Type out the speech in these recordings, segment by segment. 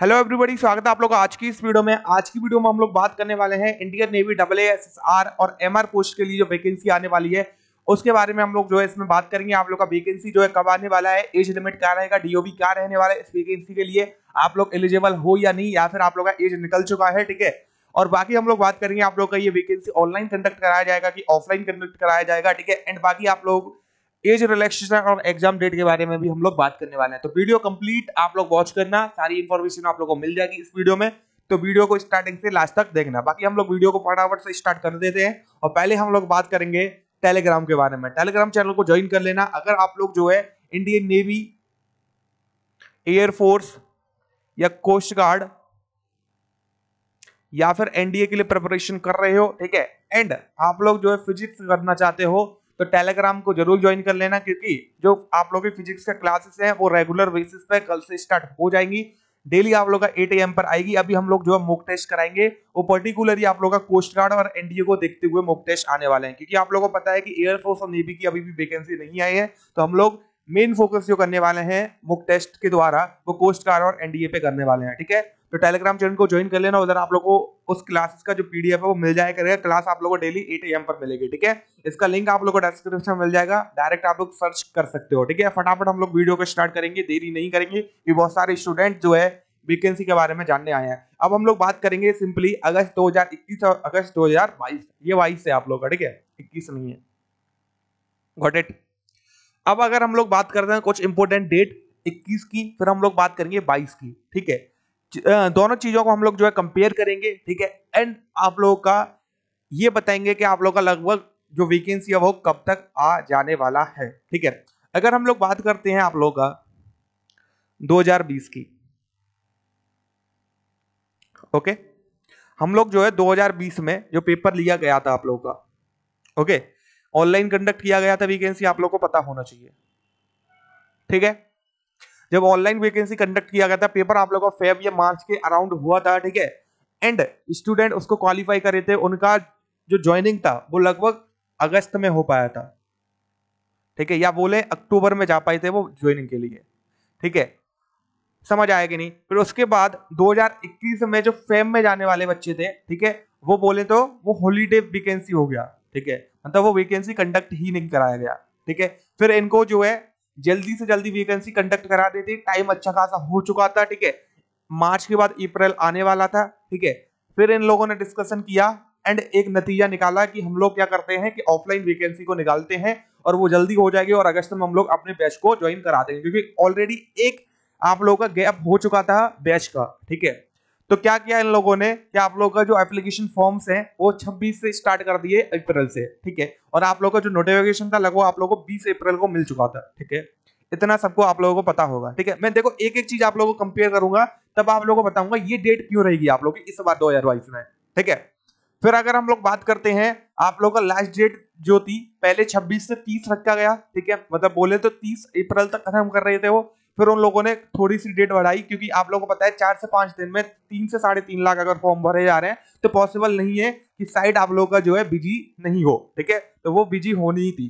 hello everybody स्वागत है आप लोग आज की इस वीडियो में आज की वीडियो में हम लोग बात करने वाले हैं इंडियन नेवी डबल और एमआर पोस्ट के लिए जो वैकेंसी आने वाली है उसके बारे में हम लोग जो है इसमें बात करेंगे आप लोग का वैकेंसी जो है कब आने वाला है एज लिमिट क्या रहेगा डीओबी क्या रहने वाला है इस वैकेंसी के लिए आप लोग एलिजिबल हो या नहीं या फिर आप लोग का एज निकल चुका है ठीक है और बाकी हम लोग बात करेंगे आप लोग का ये वैकेंसी ऑनलाइन कंडक्ट कराया जाएगा कि ऑफलाइन कंडक्ट कराया जाएगा ठीक है एंड बाकी आप लोग एज रिलैक्सेशन और एग्जाम डेट के बारे में भी हम लोग बात करने वाले हैं तो वीडियो कंप्लीट आप लोग वॉच करना सारी इन्फॉर्मेशन आप लोग को मिल जाएगी इस वीडियो में तो वीडियो को स्टार्टिंग से लास्ट तक देखना बाकी हम लोग वीडियो को फटाफट से स्टार्ट कर देते हैं और पहले हम लोग बात करेंगे टेलीग्राम के बारे में टेलीग्राम चैनल को ज्वाइन कर लेना अगर आप लोग जो है इंडियन नेवी एयरफोर्स या कोस्ट गार्ड या फिर एनडीए के लिए प्रिपरेशन कर रहे हो ठीक है एंड आप लोग जो है फिजिक्स करना चाहते हो तो टेलीग्राम को जरूर ज्वाइन कर लेना क्योंकि जो आप लोग फिजिक्स का क्लासेस है वो रेगुलर बेसिस पे कल से स्टार्ट हो जाएंगी डेली आप लोग का एट एम पर आएगी अभी हम लोग जो है मोक टेस्ट कराएंगे वो पर्टिकुलरली आप लोग का कोस्ट गार्ड और एनडीए को देखते हुए मोक टेस्ट आने वाले हैं क्योंकि आप लोगों को पता है कि एयरफोर्स और नेवी की अभी भी वैकेंसी नहीं आई है तो हम लोग मेन फोकस जो करने वाले हैं मुक टेस्ट के द्वारा वो कोस्ट गार्ड और एनडीए पे करने वाले हैं ठीक है तो टेलीग्राम चैनल को ज्वाइन कर लेना उधर आप लोगों को उस क्लासेस का जो पीडीएफ है वो मिल जाएगा करेगा क्लास आप लोग को डेली 8 एम पर मिलेगी ठीक है इसका लिंक आप लोगों को डिस्क्रिप्शन में मिल जाएगा डायरेक्ट आप लोग सर्च कर सकते हो ठीक है फटाफट हम लोग वीडियो को स्टार्ट करेंगे देरी नहीं करेंगे ये बहुत सारे स्टूडेंट जो है वेकेंसी के बारे में जानने आए हैं अब हम लोग बात करेंगे सिंपली अगस्त दो और अगस्त दो ये बाईस है आप लोग का ठीक है इक्कीस नहीं है गॉट इट अब अगर हम लोग बात करते हैं कुछ इंपोर्टेंट डेट 21 की फिर हम लोग बात करेंगे 22 की ठीक है दोनों चीजों को हम लोग जो है कंपेयर करेंगे ठीक है एंड आप लोगों का ये बताएंगे कि आप लोगों का लगभग जो वीकेंसी है वो कब तक आ जाने वाला है ठीक है अगर हम लोग बात करते हैं आप लोगों का 2020 की ओके हम लोग जो है 2020 में जो पेपर लिया गया था आप लोगों का ओके ऑनलाइन कंडक्ट किया गया था वीकेंसी आप लोग को पता होना चाहिए ठीक है जब ऑनलाइन वैकेंसी कंडक्ट किया गया था पेपर आप लोगों का फेब या मार्च के अराउंड हुआ था ठीक है एंड स्टूडेंट उसको क्वालिफाई कर रहे थे उनका जो ज्वाइनिंग था वो लगभग अगस्त में हो पाया था ठीक है या बोले अक्टूबर में जा पाए थे वो ज्वाइनिंग के लिए ठीक है समझ आया कि नहीं फिर उसके बाद 2021 में जो फेम में जाने वाले बच्चे थे ठीक है वो बोले तो वो हॉलीडे वेकेंसी हो गया ठीक है मतलब वो वेकेंसी कंडक्ट ही नहीं कराया गया ठीक है फिर इनको जो है जल्दी से जल्दी वेकेंसी कंडक्ट करा देते टाइम अच्छा खासा हो चुका था ठीक है मार्च के बाद अप्रैल आने वाला था ठीक है फिर इन लोगों ने डिस्कशन किया एंड एक नतीजा निकाला कि हम लोग क्या करते हैं कि ऑफलाइन वेकेंसी को निकालते हैं और वो जल्दी हो जाएगी और अगस्त में हम लोग अपने बैच को ज्वाइन करा देंगे क्योंकि ऑलरेडी एक आप लोगों का गैप हो चुका था बैच का ठीक है तो क्या किया इन लोगों ने कि आप लोगों का जो एप्लीकेशन फॉर्म्स है वो 26 से स्टार्ट कर दिए अप्रैल से ठीक है और आप लोगों का जो नोटिफिकेशन था लगभग आप लोगों को 20 अप्रैल को मिल चुका था ठीक है इतना सबको आप लोगों को पता होगा ठीक है मैं देखो एक एक चीज आप लोगों को कंपेयर करूंगा तब आप लोगों को बताऊंगा ये डेट क्यों रहेगी आप लोग इस बार दो में ठीक है फिर अगर हम लोग बात करते हैं आप लोगों का लास्ट डेट जो थी पहले 26 से 30 रखा गया ठीक है मतलब बोले तो 30 अप्रैल तक खत्म कर रहे थे वो फिर उन लोगों ने थोड़ी सी डेट बढ़ाई क्योंकि आप लोगों को पता है चार से पांच दिन में तीन से साढ़े तीन लाख अगर फॉर्म भरे जा रहे हैं तो पॉसिबल नहीं है कि साइट आप लोगों का जो है बिजी नहीं हो ठीक है तो वो बिजी होनी ही थी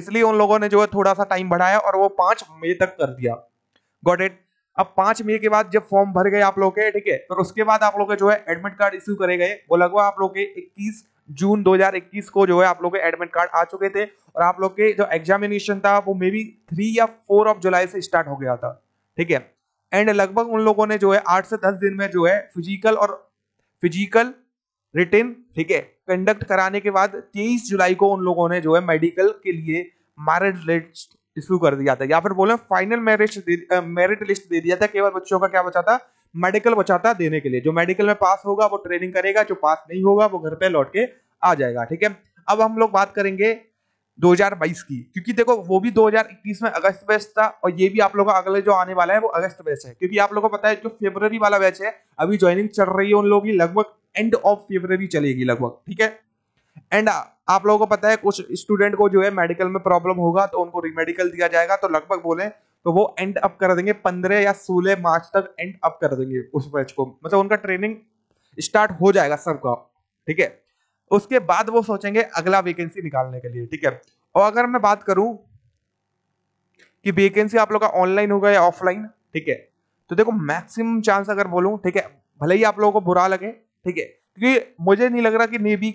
इसलिए उन लोगों ने जो है थोड़ा सा टाइम बढ़ाया और वो पांच मई तक कर दिया गॉट इट अब पांच मई के बाद जब फॉर्म भर गए आप लोग के ठीक है फिर उसके बाद आप लोग जो है एडमिट कार्ड इश्यू करे गए वो लगभग आप लोग के इक्कीस जून 2021 को जो है आप लोग के एडमिट कार्ड आ चुके थे और आप लोग के जो एग्जामिनेशन था वो मे बी थ्री या फोर ऑफ जुलाई से स्टार्ट हो गया था ठीक है एंड लगभग उन लोगों ने जो है आठ से दस दिन में जो है फिजिकल और फिजिकल रिटर्न ठीक है कंडक्ट कराने के बाद तेईस जुलाई को उन लोगों ने जो है मेडिकल के लिए मैरिट लिस्ट इशू कर दिया था या फिर बोले फाइनल मेरिट मेरिट लिस्ट दे दिया था केवल बच्चों का क्या बचा था मेडिकल बचा था देने के लिए जो मेडिकल में पास होगा वो ट्रेनिंग करेगा जो पास नहीं होगा वो घर पे लौट के आ जाएगा ठीक है अब हम लोग बात करेंगे 2022 की क्योंकि देखो वो भी 2021 में अगस्त बैच था और ये भी आप लोगों का अगले जो आने वाला है वो अगस्त बैच है क्योंकि आप लोगों को पता है जो फेब्रवरी वाला बैच है अभी ज्वाइनिंग चल रही है उन लोगों की लगभग एंड ऑफ फेब्रवरी चलेगी लगभग ठीक है एंड आप लोगों को पता है कुछ स्टूडेंट को जो है मेडिकल में प्रॉब्लम होगा तो उनको रिमेडिकल दिया जाएगा तो लगभग बोले तो वो एंड अप कर देंगे पंद्रह या सोलह मार्च तक एंड अप कर देंगे उस बैच को मतलब उनका ट्रेनिंग स्टार्ट हो जाएगा सबका ठीक है उसके बाद वो सोचेंगे अगला वेकेंसी निकालने के लिए ठीक है और अगर मैं बात करूं कि वेकेंसी आप लोग का ऑनलाइन होगा या ऑफलाइन ठीक है तो देखो मैक्सिमम चांस अगर बोलूं ठीक है भले ही आप लोगों को बुरा लगे ठीक है क्योंकि मुझे नहीं लग रहा कि नेवी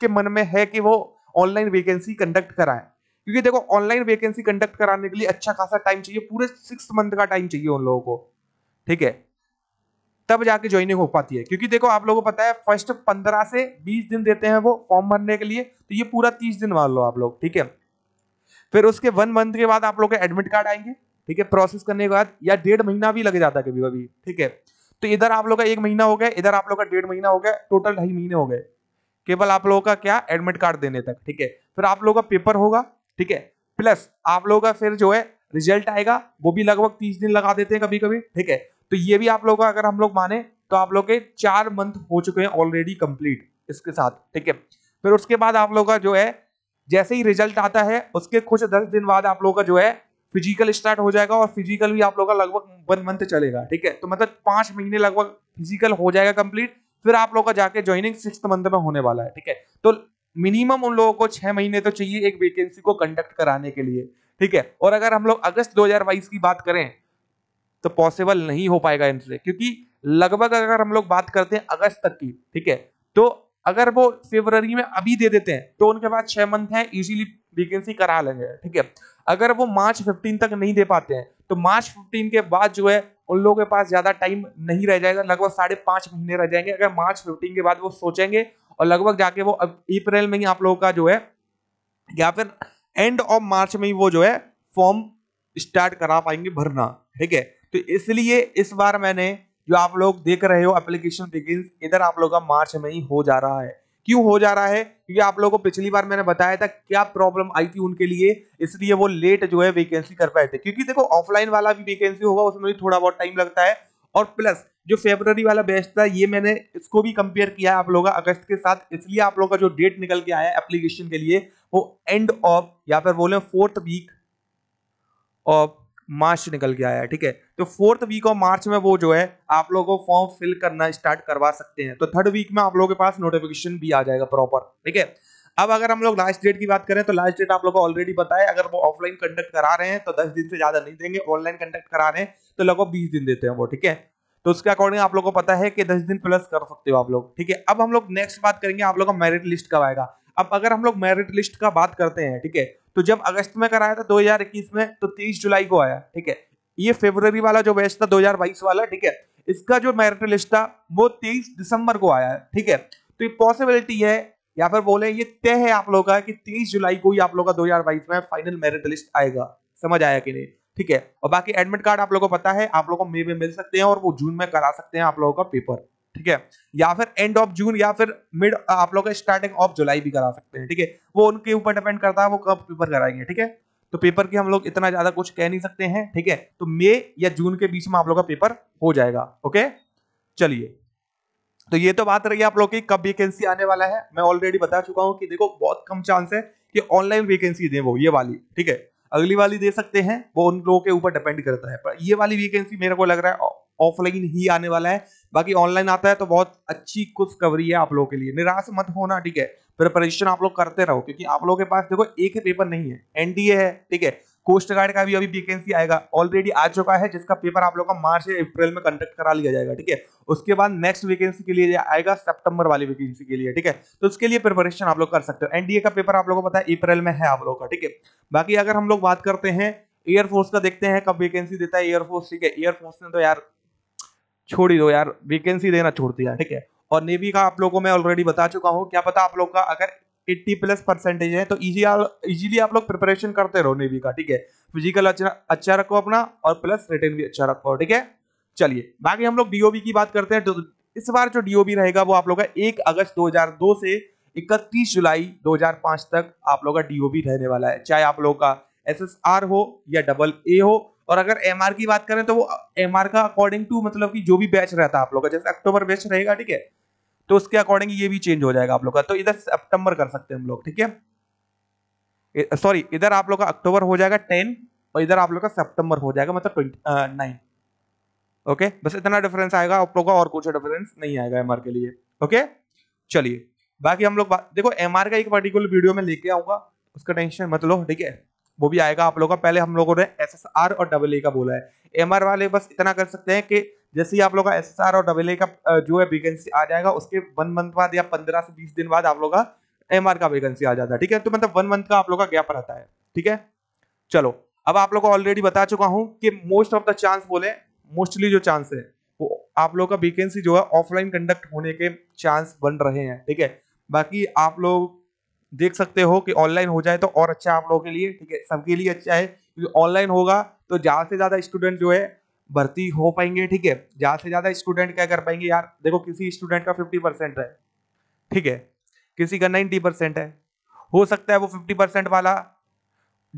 के मन में है कि वो ऑनलाइन वेकेंसी कंडक्ट कराए क्योंकि देखो ऑनलाइन वेकेंसी कंडक्ट कराने के लिए अच्छा खासा टाइम चाहिए पूरे सिक्स मंथ का टाइम चाहिए उन लोगों को ठीक है तब जाके ज्वाइनिंग हो पाती है क्योंकि देखो आप लोगों को पता है फर्स्ट पंद्रह से बीस दिन देते हैं वो फॉर्म भरने के लिए तो ये पूरा तीस दिन मान लो आप लोग ठीक है फिर उसके वन मंथ के बाद आप लोग एडमिट कार्ड आएंगे ठीक है प्रोसेस करने के बाद या डेढ़ महीना भी लग जाता है कभी कभी ठीक है तो इधर आप लोग का एक महीना हो गया इधर आप लोग का डेढ़ महीना हो गया टोटल ढाई महीने हो गए केवल आप लोगों का क्या एडमिट कार्ड देने तक ठीक है फिर आप लोगों का पेपर होगा ठीक है प्लस आप लोगों का फिर जो है रिजल्ट आएगा वो भी लगभग तीस दिन लगा देते हैं कभी कभी ठीक है तो ये भी आप लोग अगर हम लोग माने तो आप लोग के चार मंथ हो चुके हैं ऑलरेडी कंप्लीट इसके साथ ठीक है फिर उसके बाद आप लोग का जो है जैसे ही रिजल्ट आता है उसके कुछ दस दिन बाद आप लोग का जो है फिजिकल स्टार्ट हो जाएगा और फिजिकल भी आप लोग का लगभग वन मंथ चलेगा ठीक है तो मतलब पांच महीने लगभग फिजिकल हो जाएगा कंप्लीट फिर आप लोग का जाके ज्वाइनिंग सिक्स मंथ में होने वाला है ठीक है तो मिनिमम उन लोगों को छह महीने तो चाहिए एक वेकेंसी को कंडक्ट कराने के लिए ठीक है और अगर हम लोग अगस्त 2022 की बात करें तो पॉसिबल नहीं हो पाएगा इनसे क्योंकि लगभग अगर हम लोग बात करते हैं अगस्त तक की ठीक है तो अगर वो फेबररी में अभी दे देते हैं तो उनके पास छह मंथ है इजीली वेकेंसी करा लेंगे ठीक है अगर वो मार्च फिफ्टीन तक नहीं दे पाते हैं तो मार्च फिफ्टीन के बाद जो है उन लोगों के पास ज्यादा टाइम नहीं रह जाएगा लगभग साढ़े पांच महीने रह जाएंगे अगर मार्च फिफ्टीन के बाद वो सोचेंगे और लगभग जाके वो अप्रैल में ही आप लोगों का जो है या फिर एंड ऑफ मार्च में ही वो जो है फॉर्म स्टार्ट करा पाएंगे भरना ठीक है तो इसलिए इस बार मैंने जो आप लोग देख रहे हो एप्लीकेशन बिगिन इधर आप लोग का मार्च में ही हो जा रहा है क्यों हो जा रहा है क्योंकि आप लोगों को पिछली बार मैंने बताया था क्या प्रॉब्लम आई थी उनके लिए इसलिए वो लेट जो है वैकेंसी कर पाए थे क्योंकि देखो ऑफलाइन वाला भी वैकेंसी होगा उसमें भी थोड़ा बहुत टाइम लगता है और प्लस जो फेब्रवरी वाला बेस्ट था ये मैंने इसको भी कंपेयर किया है आप लोगों का अगस्त के साथ इसलिए आप लोगों का जो डेट निकल के आया एप्लीकेशन के लिए वो एंड ऑफ या फिर बोले फोर्थ वीक ऑफ मार्च निकल के आया है ठीक है तो फोर्थ वीक ऑफ मार्च में वो जो है आप लोगों को फॉर्म फिल करना स्टार्ट करवा सकते हैं तो थर्ड वीक में आप लोगों के पास नोटिफिकेशन भी आ जाएगा प्रॉपर ठीक है अब अगर हम लोग लास्ट डेट की बात करें तो लास्ट डेट आप लोग ऑलरेडी बताए अगर वो ऑफलाइन कंडक्ट करा रहे हैं तो दस दिन से ज्यादा नहीं देंगे ऑनलाइन कंडक्ट करा रहे हैं तो लगभग बीस दिन देते हैं वो ठीक है तो उसके अकॉर्डिंग आप लोगों को पता है कि दस दिन प्लस कर सकते हो आप लोग ठीक है अब हम लोग नेक्स्ट बात करेंगे आप लोगों का मेरिट लिस्ट कब आएगा अब अगर हम लोग मेरिट लिस्ट का बात करते हैं ठीक है तो जब अगस्त में कराया था दो में तो तीस जुलाई को आया ठीक है ये फेब्रवरी वाला जो बैच था दो वाला ठीक है इसका जो मेरिट लिस्ट था वो तेईस दिसंबर को आया ठीक है तो ये पॉसिबिलिटी है या फिर बोले ये तय है आप लोग का कि 30 जुलाई को ही आप लोग का 2022 में फाइनल मेरिट लिस्ट आएगा समझ आया कि नहीं ठीक है और बाकी एडमिट कार्ड आप लोगों को पता है आप लोगों को मे में मिल सकते हैं और वो जून में करा सकते हैं आप लोगों का पेपर ठीक है या फिर एंड ऑफ जून या फिर मिड आप लोग स्टार्टिंग ऑफ जुलाई भी करा सकते हैं ठीक है वो उनके ऊपर डिपेंड करता है वो कब पेपर कराएंगे ठीक है तो पेपर की हम लोग इतना ज्यादा कुछ कह नहीं सकते हैं ठीक है तो मई या जून के बीच में आप लोग का पेपर हो जाएगा ओके चलिए तो ये तो बात रही आप लोग की कब वेकेंसी आने वाला है मैं ऑलरेडी बता चुका हूँ कि देखो बहुत कम चांस है कि ऑनलाइन वेकेंसी दे वो ये वाली ठीक है अगली वाली दे सकते हैं वो उन लोगों के ऊपर डिपेंड करता है पर ये वाली वेकेंसी मेरे को लग रहा है ऑफलाइन ही आने वाला है बाकी ऑनलाइन आता है तो बहुत अच्छी कुछ कवरी है आप लोगों के लिए निराश मत होना ठीक है प्रिपरेशन आप लोग करते रहो क्योंकि आप लोगों के पास देखो एक ही पेपर नहीं है एनडीए है ठीक है कोस्ट गार्ड का भी अभी वेकेंसी आएगा ऑलरेडी आ चुका है जिसका पेपर आप लोग का मार्च या अप्रैल में कंडक्ट करा लिया जाएगा ठीक है उसके बाद नेक्स्ट वेकेंसी के लिए आएगा सितंबर वाली वेकेंसी के लिए ठीक है तो उसके लिए प्रिपरेशन आप लोग कर सकते हो एनडीए का पेपर आप लोगों को पता है अप्रैल में है आप लोगों का ठीक है बाकी अगर हम लोग बात करते हैं एयरफोर्स का देखते हैं कब वेकेंसी देता है एयरफोर्स ठीक है एयरफोर्स ने तो यार छोड़ ही दो यार वैकेंसी देना छोड़ दिया ठीक है और नेवी का आप लोगों को मैं ऑलरेडी बता चुका हूँ क्या पता आप लोग का अगर 80 प्लस परसेंटेज है तो इजीली आप लोग प्रिपरेशन करते रहो नेवी का ठीक है फिजिकल अच्छा अच्छा रखो अपना और प्लस रिटर्न भी अच्छा रखो ठीक है चलिए बाकी हम लोग डीओबी की बात करते हैं तो इस बार जो डीओबी रहेगा वो आप लोग का एक अगस्त दो से इकतीस जुलाई दो तक आप लोग का डीओबी रहने वाला है चाहे आप लोग का एस हो या डबल ए हो और अगर एम की बात करें तो वो एम का अकॉर्डिंग टू मतलब कि जो भी बैच रहता है आप लोग का जैसे अक्टूबर बैच रहेगा ठीक है तो उसके अकॉर्डिंग ये भी चेंज हो जाएगा आप लोग का तो इधर सेप्टेम्बर कर सकते हैं हम लोग ठीक है सॉरी इधर आप लोग का अक्टूबर हो जाएगा टेन और इधर आप लोग का सेप्टेम्बर हो जाएगा मतलब ट्वेंटी नाइन ओके बस इतना डिफरेंस आएगा आप लोग का और कुछ डिफरेंस नहीं आएगा एम के लिए ओके चलिए बाकी हम लोग देखो एम का एक पर्टिकुलर वीडियो में लेके आऊंगा उसका टेंशन मत लो ठीक है वो भी आएगा आप लोगों का पहले हम लोगों ने एस और डबल ए का बोला है एम वाले बस इतना कर सकते हैं कि जैसे ही आप लोग का एस और डबल ए का जो है वेकेंसी आ जाएगा उसके वन मंथ बाद या पंद्रह से बीस दिन बाद आप लोग का एम का वेकेंसी आ जाता है ठीक है तो मतलब वन मंथ का आप लोग का गैप रहता है ठीक है चलो अब आप लोग को ऑलरेडी बता चुका हूँ कि मोस्ट ऑफ द चांस बोले मोस्टली जो चांस है वो आप लोग का वेकेंसी जो है ऑफलाइन कंडक्ट होने के चांस बन रहे हैं ठीक है बाकी आप लोग देख सकते हो कि ऑनलाइन हो जाए तो और अच्छा आप लोगों के लिए ठीक है सबके लिए अच्छा है क्योंकि ऑनलाइन होगा तो ज़्यादा से ज़्यादा स्टूडेंट जो है भर्ती हो पाएंगे ठीक है ज़्यादा से ज़्यादा स्टूडेंट क्या कर पाएंगे यार देखो किसी स्टूडेंट का फिफ्टी परसेंट है ठीक है किसी का नाइन्टी परसेंट है हो सकता है वो फिफ्टी परसेंट वाला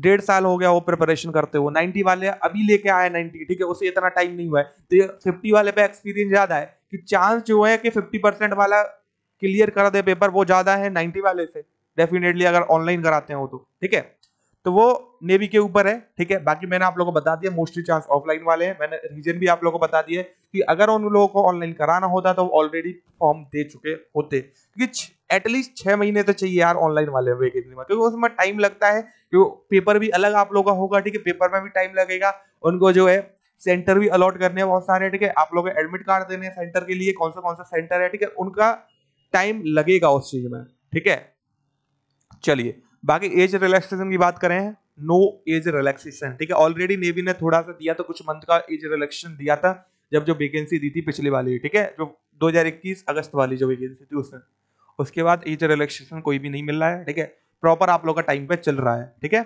डेढ़ साल हो गया वो प्रिपरेशन करते हुए नाइन्टी वाले अभी लेके आए नाइन्टी ठीक है उसे इतना टाइम नहीं हुआ है तो ये फिफ्टी वाले पे एक्सपीरियंस ज़्यादा है कि चांस जो है कि फिफ्टी परसेंट वाला क्लियर कर दे पेपर वो ज़्यादा है नाइन्टी वाले से डेफिनेटली अगर ऑनलाइन कराते हो तो ठीक है तो वो नेवी के ऊपर है ठीक है बाकी मैंने आप लोगों को बता दिया मोस्टली चांस ऑफलाइन वाले हैं मैंने रीजन भी आप लोगों को बता दिया कि अगर उन लोगों को ऑनलाइन कराना होता तो ऑलरेडी फॉर्म दे चुके होते क्योंकि एटलीस्ट छह महीने तो चाहिए यार ऑनलाइन वाले में क्योंकि उसमें टाइम लगता है कि पेपर भी अलग आप लोगों का होगा ठीक है पेपर में भी टाइम लगेगा उनको जो है सेंटर भी अलॉट करने हैं बहुत सारे ठीक है आप लोग एडमिट कार्ड देने सेंटर के लिए कौन सा कौन सा सेंटर है ठीक है उनका टाइम लगेगा उस चीज में ठीक है चलिए बाकी एज रिलैक्सेशन की बात करें नो एज रिलैक्सेशन ठीक है ऑलरेडी नेवी ने थोड़ा सा दिया था कुछ मंथ का एज रिलैक्सेशन दिया था जब जो वैकेंसी दी थी पिछली वाली ठीक है जो 2021 अगस्त वाली जो वेकेंसी थी उसमें उसके बाद एज रिलैक्सेशन कोई भी नहीं मिल रहा है ठीक है प्रॉपर आप लोग का टाइम पे चल रहा है ठीक है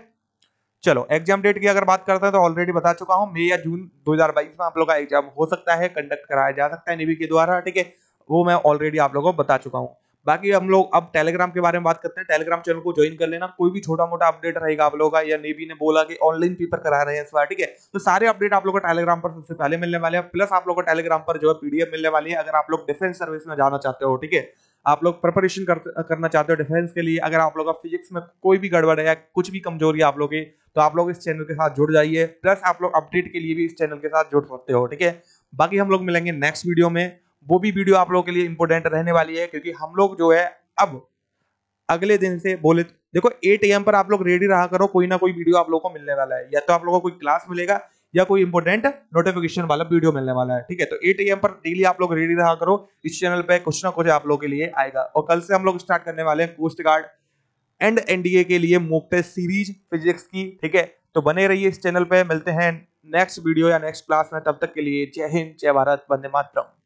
चलो एग्जाम डेट की अगर बात करते हैं तो ऑलरेडी बता चुका हूँ मई या जून दो में आप लोग का एग्जाम हो सकता है कंडक्ट कराया जा सकता है नेवी के द्वारा ठीक है वो मैं ऑलरेडी आप लोगों को बता चुका हूँ बाकी हम लोग अब टेलीग्राम के बारे में बात करते हैं टेलीग्राम चैनल को ज्वाइन कर लेना कोई भी छोटा मोटा अपडेट रहेगा आप लोगों का या नेबी ने बोला कि ऑनलाइन पेपर करा रहे हैं इस बार ठीक है तो सारे अपडेट आप लोग को टेलीग्राम पर सबसे पहले मिलने वाले हैं प्लस आप लोग को टेलीग्राम पर जो है पीडीएफ मिलने वाली है अगर आप लोग डिफेंस सर्विस में जाना चाहते हो ठीक है आप लोग प्रिपरेशन कर, करना चाहते हो डिफेंस के लिए अगर आप लोग का फिजिक्स में कोई भी गड़बड़ है या कुछ भी कमजोरी आप लोग की तो आप लोग इस चैनल के साथ जुड़ जाइए प्लस आप लोग अपडेट के लिए भी इस चैनल के साथ जुड़ सकते हो ठीक है बाकी हम लोग मिलेंगे नेक्स्ट वीडियो में वो भी वीडियो आप लोगों के लिए इंपॉर्टेंट रहने वाली है क्योंकि हम लोग जो है अब अगले दिन से बोले देखो एट एम पर आप लोग रेडी रहा करो कोई ना कोई वीडियो आप लोगों को मिलने वाला है या तो आप लोगों को कोई क्लास मिलेगा या कोई इंपॉर्टेंट नोटिफिकेशन वाला वीडियो मिलने वाला है ठीक है तो एट एम पर डेली आप लोग रेडी रहा करो इस चैनल पे कुछ ना कुछ आप लोगों के लिए आएगा और कल से हम लोग स्टार्ट करने वाले हैं कोस्ट गार्ड एंड एनडीए के लिए मोक टेस्ट सीरीज फिजिक्स की ठीक है तो बने रहिए इस चैनल पे मिलते हैं नेक्स्ट वीडियो या नेक्स्ट क्लास में तब तक के लिए जय हिंद जय भारत वंदे मातरम